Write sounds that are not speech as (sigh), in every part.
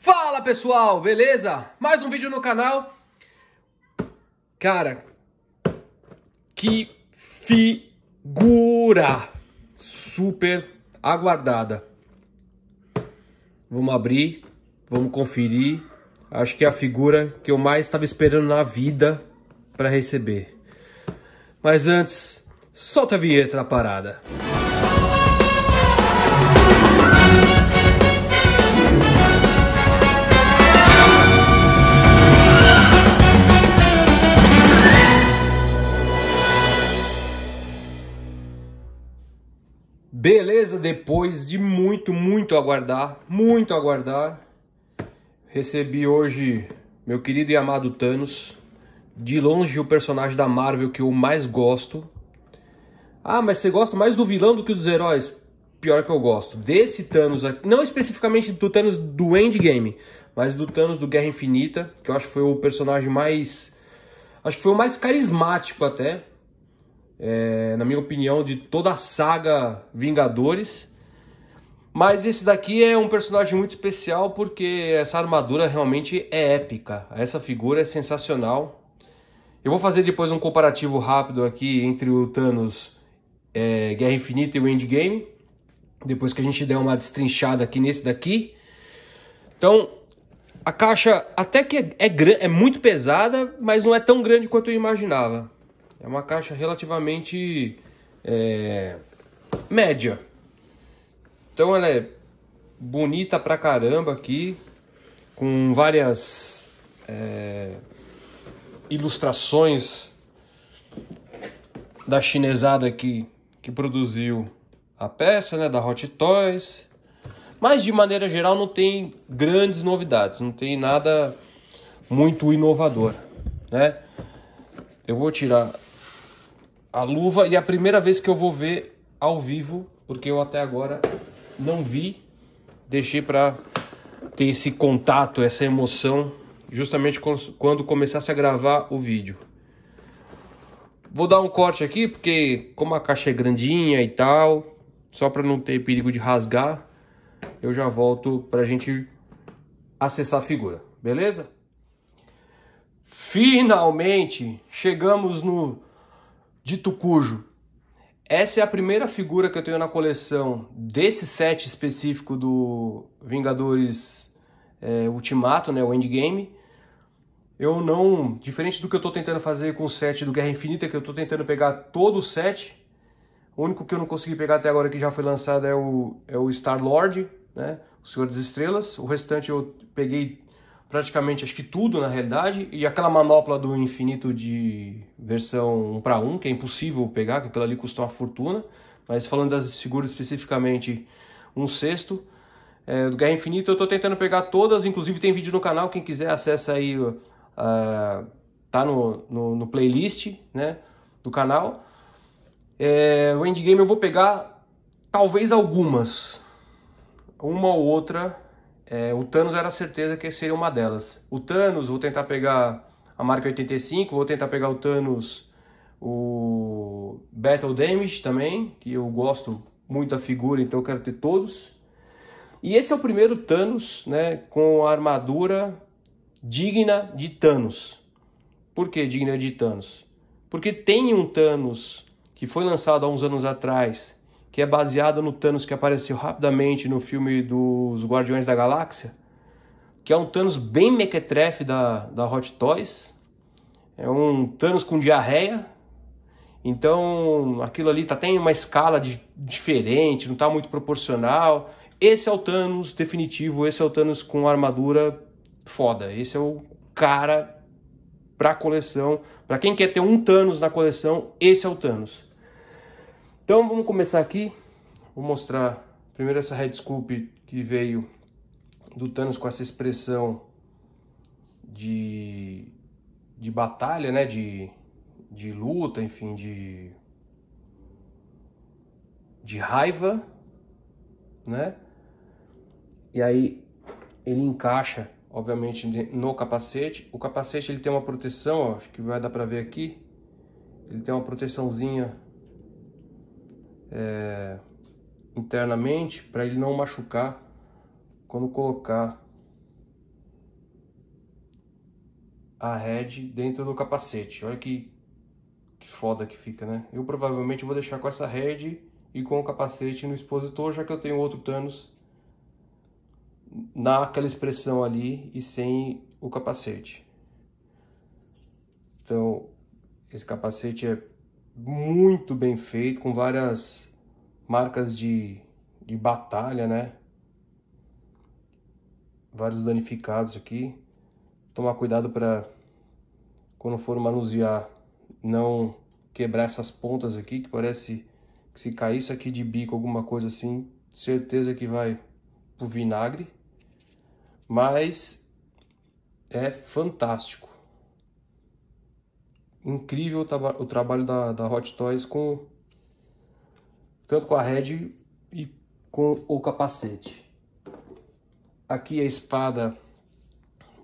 Fala pessoal, beleza? Mais um vídeo no canal. Cara, que figura super aguardada. Vamos abrir, vamos conferir. Acho que é a figura que eu mais estava esperando na vida para receber. Mas antes, solta a vinheta da parada. Beleza, depois de muito, muito aguardar, muito aguardar, recebi hoje meu querido e amado Thanos, de longe o personagem da Marvel que eu mais gosto. Ah, mas você gosta mais do vilão do que dos heróis? Pior que eu gosto. Desse Thanos aqui, não especificamente do Thanos do Endgame, mas do Thanos do Guerra Infinita, que eu acho que foi o personagem mais. Acho que foi o mais carismático até é, na minha opinião, de toda a saga Vingadores. Mas esse daqui é um personagem muito especial porque essa armadura realmente é épica. Essa figura é sensacional. Eu vou fazer depois um comparativo rápido aqui entre o Thanos é, Guerra Infinita e o Endgame. Depois que a gente der uma destrinchada aqui nesse daqui. Então, a caixa até que é, é, é muito pesada, mas não é tão grande quanto eu imaginava. É uma caixa relativamente é, média. Então ela é bonita pra caramba aqui, com várias é, ilustrações da chinesada aqui que produziu a peça, né, da Hot Toys. Mas de maneira geral não tem grandes novidades, não tem nada muito inovador, né? Eu vou tirar a luva e é a primeira vez que eu vou ver ao vivo, porque eu até agora não vi, deixei para ter esse contato, essa emoção, justamente quando começasse a gravar o vídeo. Vou dar um corte aqui, porque como a caixa é grandinha e tal, só para não ter perigo de rasgar, eu já volto para a gente acessar a figura, beleza? Finalmente chegamos no de Tucujo. Essa é a primeira figura que eu tenho na coleção desse set específico do Vingadores é, Ultimato, né, o Endgame. Eu não, diferente do que eu estou tentando fazer com o set do Guerra Infinita, que eu estou tentando pegar todo o set, o único que eu não consegui pegar até agora que já foi lançado é o, é o Star-Lord, né, o Senhor das Estrelas. O restante eu peguei praticamente acho que tudo na realidade e aquela manopla do infinito de versão 1 para 1 que é impossível pegar que aquilo ali custa uma fortuna mas falando das figuras especificamente um sexto é, do Guerra Infinita eu estou tentando pegar todas inclusive tem vídeo no canal quem quiser acessa aí uh, tá no, no, no, playlist né do canal é, o endgame eu vou pegar talvez algumas uma ou outra é, o Thanos era certeza que seria uma delas. O Thanos, vou tentar pegar a marca 85, vou tentar pegar o Thanos, o Battle Damage também, que eu gosto muito da figura, então eu quero ter todos. E esse é o primeiro Thanos, né, com a armadura digna de Thanos. Por que digna de Thanos? Porque tem um Thanos que foi lançado há uns anos atrás, que é baseado no Thanos que apareceu rapidamente no filme dos Guardiões da Galáxia, que é um Thanos bem mequetrefe da, da Hot Toys, é um Thanos com diarreia, então aquilo ali tá, tem uma escala de, diferente, não está muito proporcional. Esse é o Thanos definitivo, esse é o Thanos com armadura foda, esse é o cara a coleção. Para quem quer ter um Thanos na coleção, esse é o Thanos. Então vamos começar aqui. Vou mostrar primeiro essa red scoop que veio do Thanos com essa expressão de, de batalha, né? De, de luta, enfim, de, de raiva, né? E aí ele encaixa, obviamente, no capacete. O capacete ele tem uma proteção, ó, acho que vai dar para ver aqui. Ele tem uma proteçãozinha é, internamente para ele não machucar quando colocar a head dentro do capacete. Olha que, que foda que fica, né? Eu provavelmente vou deixar com essa head e com o capacete no expositor, já que eu tenho outro Thanos naquela expressão ali e sem o capacete. Então, esse capacete é muito bem feito, com várias marcas de, de batalha, né? Vários danificados aqui. Tomar cuidado para quando for manusear não quebrar essas pontas aqui, que parece que se cair isso aqui de bico, alguma coisa assim, certeza que vai pro vinagre. Mas é fantástico incrível o, trabalho da, da Hot Toys com tanto com a head e com o capacete. Aqui a espada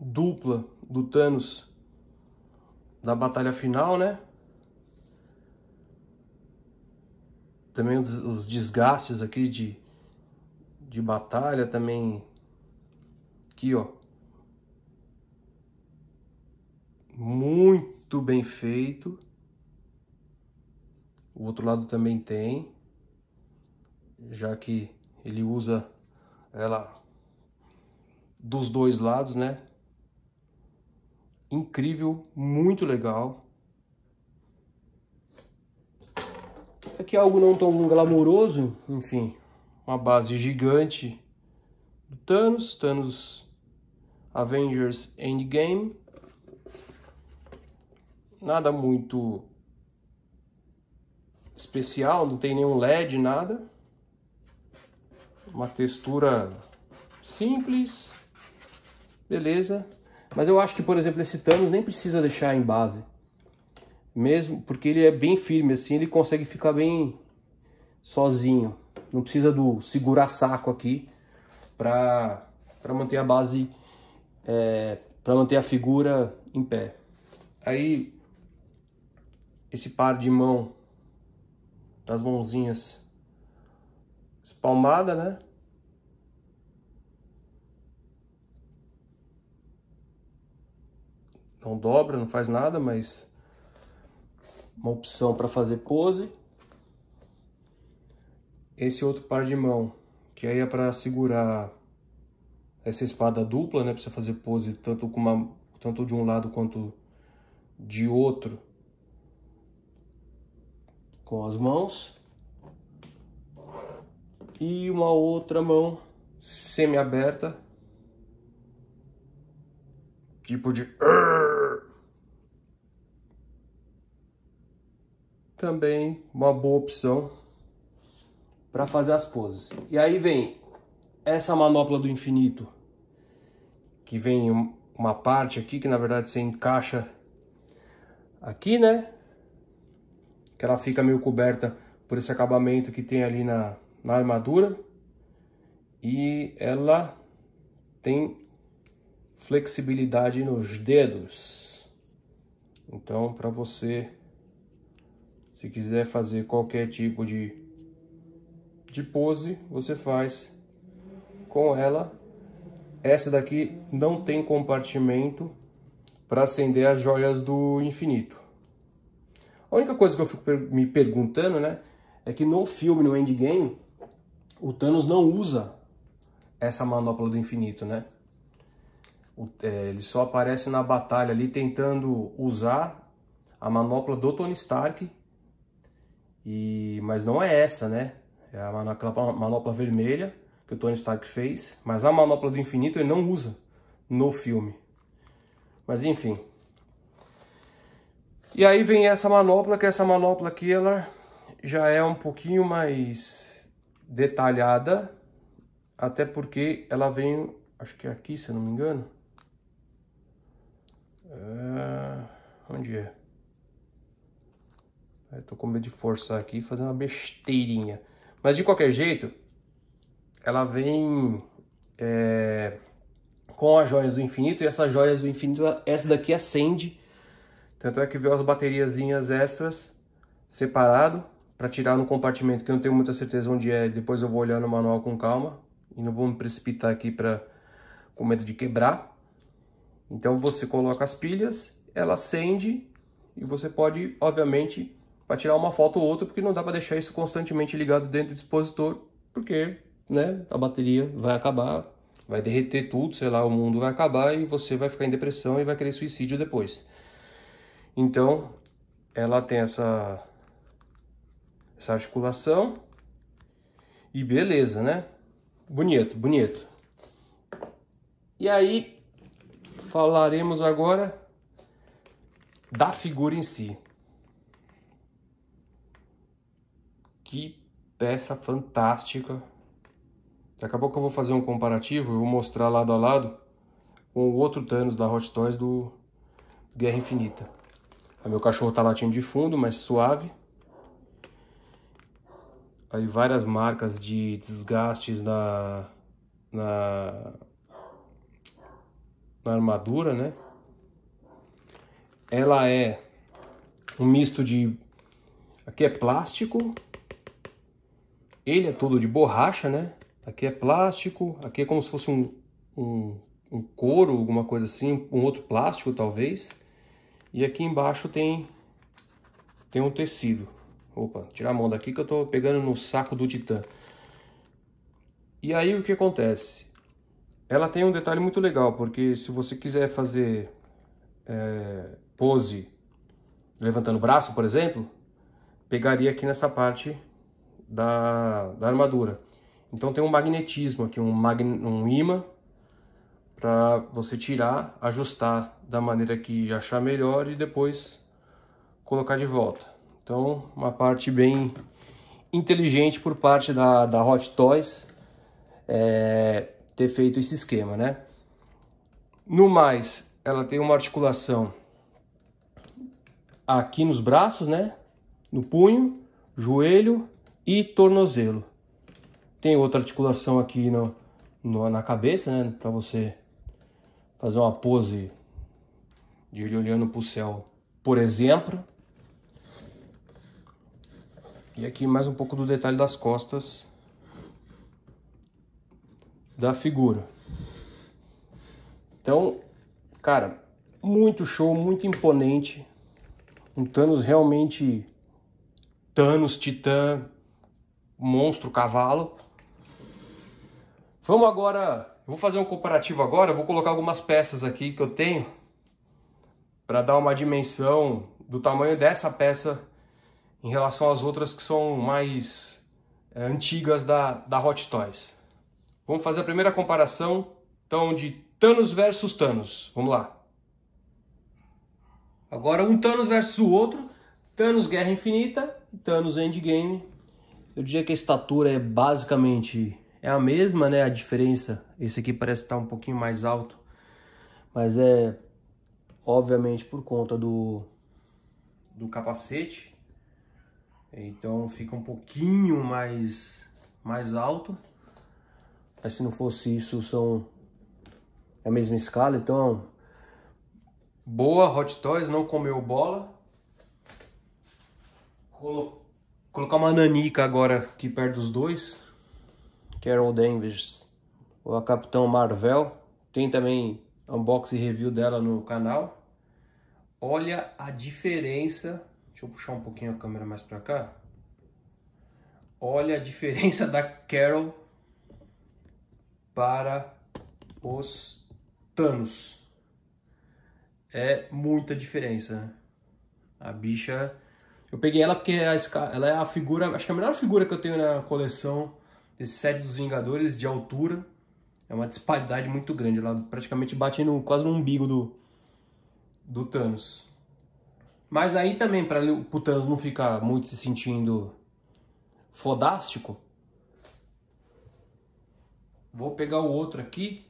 dupla do Thanos da batalha final, né? Também os, os desgastes aqui de, de batalha também. Aqui, ó. Muito do bem feito. O outro lado também tem, já que ele usa ela dos dois lados, né? Incrível, muito legal. Aqui é algo não tão glamouroso, enfim, uma base gigante do Thanos, Thanos Avengers Endgame nada muito especial, não tem nenhum LED, nada. Uma textura simples, beleza. Mas eu acho que, por exemplo, esse Thanos nem precisa deixar em base. Mesmo porque ele é bem firme, assim, ele consegue ficar bem sozinho. Não precisa do segurar-saco aqui para manter a base, é, para manter a figura em pé. Aí esse par de mão das mãozinhas espalmada, né? Não dobra, não faz nada, mas uma opção para fazer pose. Esse outro par de mão, que aí é para segurar essa espada dupla, né, para fazer pose tanto com uma tanto de um lado quanto de outro com as mãos e uma outra mão semi-aberta, tipo de também uma boa opção para fazer as poses. E aí vem essa manopla do infinito, que vem uma parte aqui que na verdade você encaixa aqui, né? que ela fica meio coberta por esse acabamento que tem ali na, na armadura. E ela tem flexibilidade nos dedos. Então, para você, se quiser fazer qualquer tipo de, de pose, você faz com ela. Essa daqui não tem compartimento para acender as joias do infinito. A única coisa que eu fico me perguntando, né, é que no filme, no Endgame, o Thanos não usa essa manopla do infinito, né? O, é, ele só aparece na batalha ali tentando usar a manopla do Tony Stark, e mas não é essa, né? É a manopla, manopla vermelha que o Tony Stark fez, mas a manopla do infinito ele não usa no filme. Mas enfim, e aí vem essa manopla, que essa manopla aqui ela já é um pouquinho mais detalhada, até porque ela vem, acho que é aqui, se eu não me engano. Ah, onde é? Eu tô com medo de forçar aqui e fazer uma besteirinha. Mas de qualquer jeito, ela vem é, com as joias do infinito. E essas joias do infinito, essa daqui acende tanto é que veio as bateriazinhas extras separado para tirar no compartimento que eu não tenho muita certeza onde é. Depois eu vou olhar no manual com calma e não vou me precipitar aqui para com medo de quebrar. Então você coloca as pilhas, ela acende e você pode, obviamente, para tirar uma foto ou outra, porque não dá para deixar isso constantemente ligado dentro do dispositor, porque né, a bateria vai acabar, vai derreter tudo, sei lá, o mundo vai acabar e você vai ficar em depressão e vai querer suicídio depois. Então, ela tem essa, essa articulação e beleza, né? Bonito, bonito. E aí, falaremos agora da figura em si. Que peça fantástica. Daqui a pouco eu vou fazer um comparativo, eu vou mostrar lado a lado com o outro Thanos da Hot Toys do Guerra Infinita. Aí meu cachorro tá latindo de fundo, mas suave. Aí várias marcas de desgastes na, na, na armadura, né? Ela é um misto de... Aqui é plástico. Ele é todo de borracha, né? Aqui é plástico. Aqui é como se fosse um, um, um couro, alguma coisa assim. Um outro plástico, talvez e aqui embaixo tem, tem um tecido. Opa, tirar a mão daqui que eu estou pegando no saco do titã. E aí o que acontece? Ela tem um detalhe muito legal, porque se você quiser fazer é, pose levantando o braço, por exemplo, pegaria aqui nessa parte da, da armadura. Então tem um magnetismo aqui, um, magne, um imã para você tirar, ajustar da maneira que achar melhor e depois colocar de volta. Então, uma parte bem inteligente por parte da, da Hot Toys é, ter feito esse esquema, né? No mais, ela tem uma articulação aqui nos braços, né? No punho, joelho e tornozelo. Tem outra articulação aqui no, no na cabeça, né? Para você fazer uma pose de ele olhando para o céu, por exemplo. E aqui mais um pouco do detalhe das costas da figura. Então, cara, muito show, muito imponente. Um Thanos realmente Thanos, Titã, monstro, cavalo. Vamos agora vou fazer um comparativo agora, vou colocar algumas peças aqui que eu tenho para dar uma dimensão do tamanho dessa peça em relação às outras que são mais é, antigas da, da Hot Toys. Vamos fazer a primeira comparação, então, de Thanos versus Thanos. Vamos lá. Agora um Thanos versus o outro. Thanos Guerra Infinita e Thanos Endgame. Eu diria que a estatura é basicamente é a mesma, né, a diferença. Esse aqui parece estar tá um pouquinho mais alto, mas é obviamente por conta do do capacete. Então fica um pouquinho mais mais alto. Mas se não fosse isso, são a mesma escala, então boa Hot Toys, não comeu bola. Colo... Colocar uma nanica agora aqui perto dos dois, Carol Danvers ou a Capitão Marvel. Tem também unboxing e review dela no canal. Olha a diferença. Deixa eu puxar um pouquinho a câmera mais para cá. Olha a diferença (laughs) da Carol para os Thanos. É muita diferença. Né? A bicha. Eu peguei ela porque ela é a figura. Acho que é a melhor figura que eu tenho na coleção desse set dos Vingadores de altura. É uma disparidade muito grande. Ela praticamente bate no, quase no umbigo do, do Thanos. Mas aí também, para o Thanos não ficar muito se sentindo fodástico, vou pegar o outro aqui,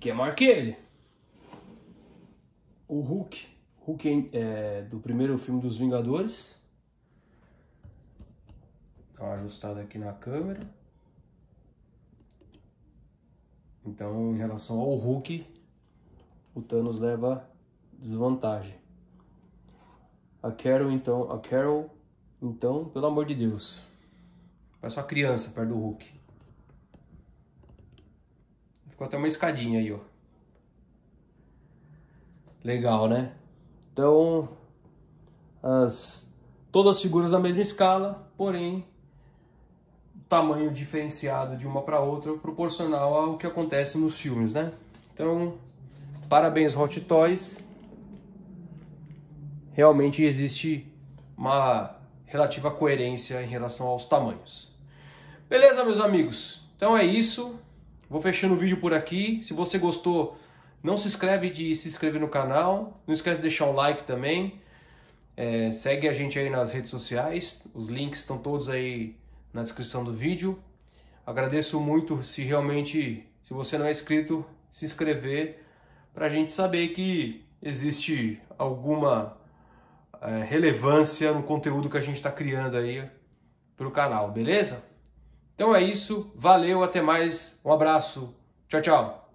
que é maior que ele. O Hulk, Hulk é, é do primeiro filme dos Vingadores. Dá uma ajustada aqui na câmera. Então, em relação ao Hulk, o Thanos leva desvantagem. A Carol, então, a Carol, então, pelo amor de Deus. Parece uma criança perto do Hulk. Ficou até uma escadinha aí, ó. Legal, né? Então, as, todas as figuras da mesma escala, porém tamanho diferenciado de uma para outra, proporcional ao que acontece nos filmes, né? Então, parabéns Hot Toys. Realmente existe uma relativa coerência em relação aos tamanhos. Beleza, meus amigos? Então é isso. Vou fechando o vídeo por aqui. Se você gostou, não se inscreve de se inscrever no canal. Não esquece de deixar um like também. É, segue a gente aí nas redes sociais. Os links estão todos aí na descrição do vídeo. Agradeço muito se realmente, se você não é inscrito, se inscrever para a gente saber que existe alguma é, relevância no conteúdo que a gente está criando aí para o canal, beleza? Então é isso, valeu, até mais, um abraço, tchau, tchau!